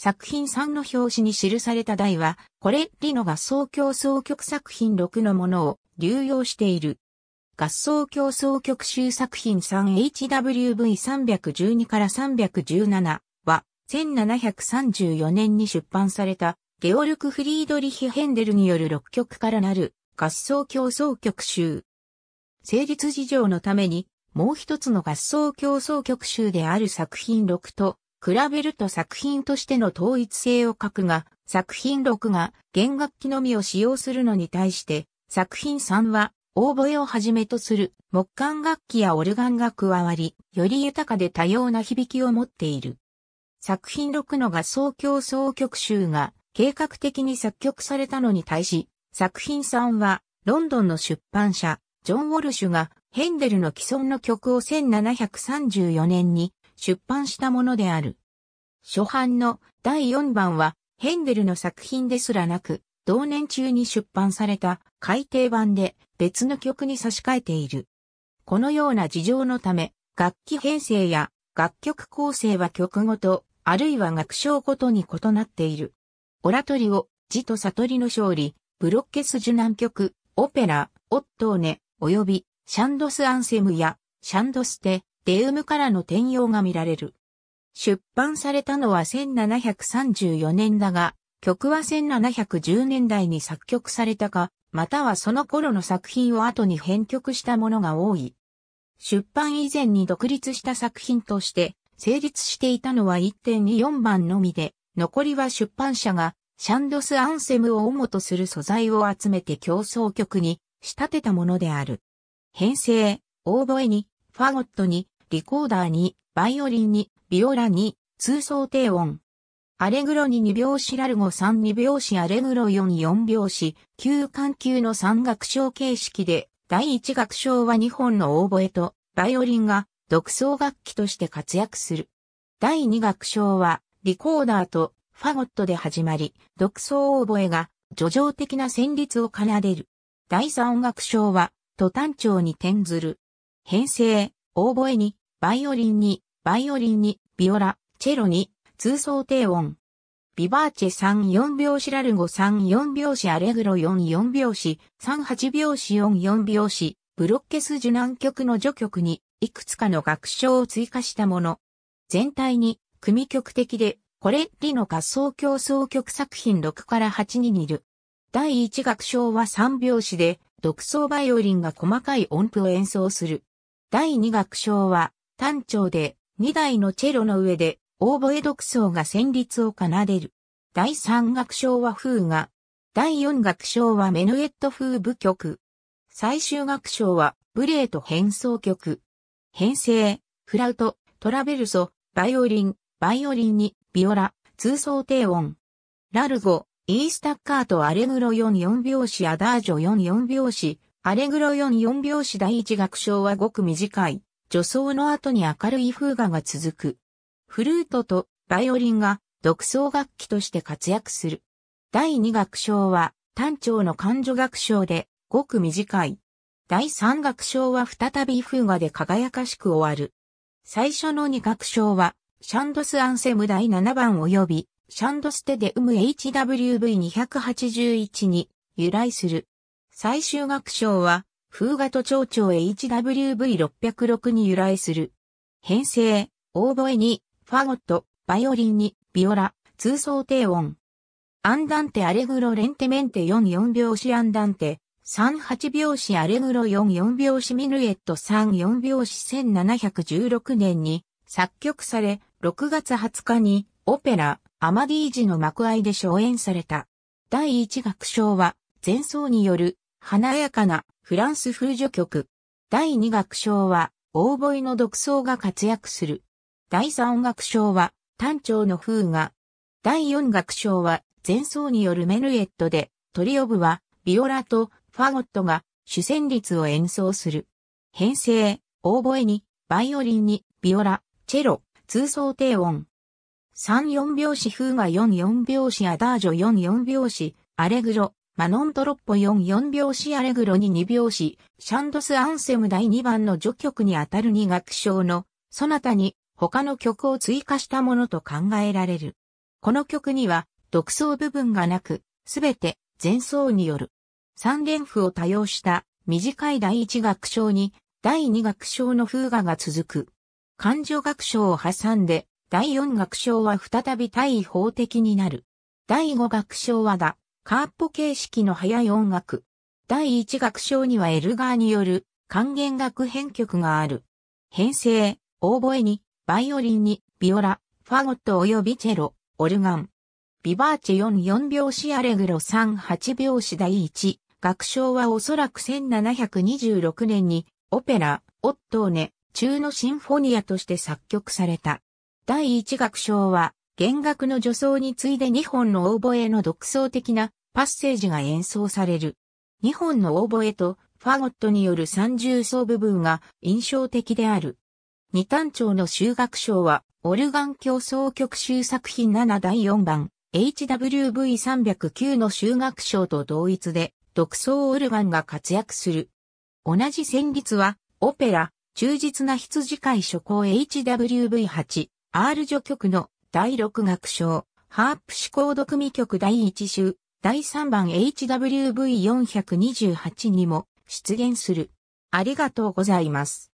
作品3の表紙に記された題は、これリの合奏競奏曲作品6のものを流用している。合奏競奏曲集作品 3HWV312 から317は、1734年に出版された、ゲオルク・フリードリヒ・ヘンデルによる6曲からなる合奏競奏曲集。成立事情のために、もう一つの合奏競奏曲集である作品6と、比べると作品としての統一性を欠くが、作品6が弦楽器のみを使用するのに対して、作品3はオーボエをはじめとする木管楽器やオルガンが加わり、より豊かで多様な響きを持っている。作品6の合奏競奏曲集が計画的に作曲されたのに対し、作品3はロンドンの出版社、ジョン・ウォルシュがヘンデルの既存の曲を1734年に出版したものである。初版の第4版はヘンデルの作品ですらなく、同年中に出版された改訂版で別の曲に差し替えている。このような事情のため、楽器編成や楽曲構成は曲ごと、あるいは楽章ごとに異なっている。オラトリオ、ジと悟りの勝利、ブロッケス受難曲、オペラ、オットーネ、及び、シャンドスアンセムや、シャンドステ、デウムからの転用が見られる。出版されたのは1734年だが、曲は1710年代に作曲されたか、またはその頃の作品を後に編曲したものが多い。出版以前に独立した作品として成立していたのは1.24番のみで、残りは出版社がシャンドスアンセムを主とする素材を集めて競争曲に仕立てたものである。編成、オーボエに、ファゴットに、リコーダーに、バイオリンに、ビオラに、通奏低音。アレグロに2拍子ラルゴ3、2拍子アレグロ4、4拍子、9環級の3楽章形式で、第1楽章は2本のオーボエと、バイオリンが、独奏楽器として活躍する。第2楽章は、リコーダーと、ファゴットで始まり、独奏オーボエが、叙情的な旋律を奏でる。第3楽章は、ト単調に転ずる。編成、オーボエに、バイオリンに、バイオリンに、ビオラ、チェロに、通奏低音。ビバーチェ3、4拍子ラルゴ3、4拍子アレグロ4、4拍子、3、8拍子4、4拍子、ブロッケス受難曲の序曲に、いくつかの楽章を追加したもの。全体に、組曲的で、これ、リの合奏競争曲作品6から8に似る。第1楽章は3拍子で、独奏バイオリンが細かい音符を演奏する。第2楽章は、単調で、二台のチェロの上で、オーボエ独奏が旋律を奏でる。第三楽章は風が、第四楽章はメヌエット風部曲。最終楽章は、ブレート変奏曲。編成、フラウト、トラベルソ、バイオリン、バイオリンに、ビオラ、通奏低音。ラルゴ、イースタッカートアレグロ44拍子アダージョ44拍子、アレグロ44拍子第一楽章はごく短い。女装の後に明るい風雅が続く。フルートとバイオリンが独奏楽器として活躍する。第二楽章は単調の感情楽章でごく短い。第三楽章は再び風雅で輝かしく終わる。最初の二楽章はシャンドスアンセム第7番及びシャンドステデウム HWV281 に由来する。最終楽章は風雅と町長へ HWV606 に由来する。編成、オーボエに、ファゴット、バイオリンに、ビオラ、通奏低音。アンダンテアレグロレンテメンテ44拍子アンダンテ、38拍子アレグロ44拍子ミルエット34拍子1716年に作曲され、6月20日にオペラ、アマディージの幕合で初演された。第1楽章は前奏による華やかなフランス風女曲。第2楽章は、オーボイの独奏が活躍する。第3楽章は、単調の風が。第4楽章は、前奏によるメルエットで、トリオブは、ビオラとファゴットが主旋律を演奏する。編成、オーボエに、バイオリンに、ビオラ、チェロ、通奏低音。3、4拍子風が4、4拍子アダージョ4、4拍子、アレグロ、マノントロッポ44拍子アレグロに2拍子、シャンドスアンセム第2番の序曲にあたる2楽章の、そなたに他の曲を追加したものと考えられる。この曲には独奏部分がなく、すべて前奏による。三連符を多用した短い第一楽章に第二楽章の風雅が続く。感情楽章を挟んで第四楽章は再び対法的になる。第五楽章はだ、カーッポ形式の速い音楽。第一楽章にはエルガーによる還元楽編曲がある。編成、オーボエに、バイオリンに、ビオラ、ファゴット及びチェロ、オルガン。ビバーチェ44拍子アレグロ38拍子第一楽章はおそらく1726年にオペラ、オットーネ、中のシンフォニアとして作曲された。第一楽章は弦楽の助走に次いで2本のオーボエの独創的なパッセージが演奏される。2本のオーボエとファゴットによる三重奏部分が印象的である。二単調の修学賞は、オルガン競争曲集作品7第4番、HWV309 の修学賞と同一で、独奏オルガンが活躍する。同じ旋律は、オペラ、忠実な羊飼い初行 HWV8、R 序曲の第6楽章、ハープシコ読み曲第1集、第3番 HWV428 にも出現する。ありがとうございます。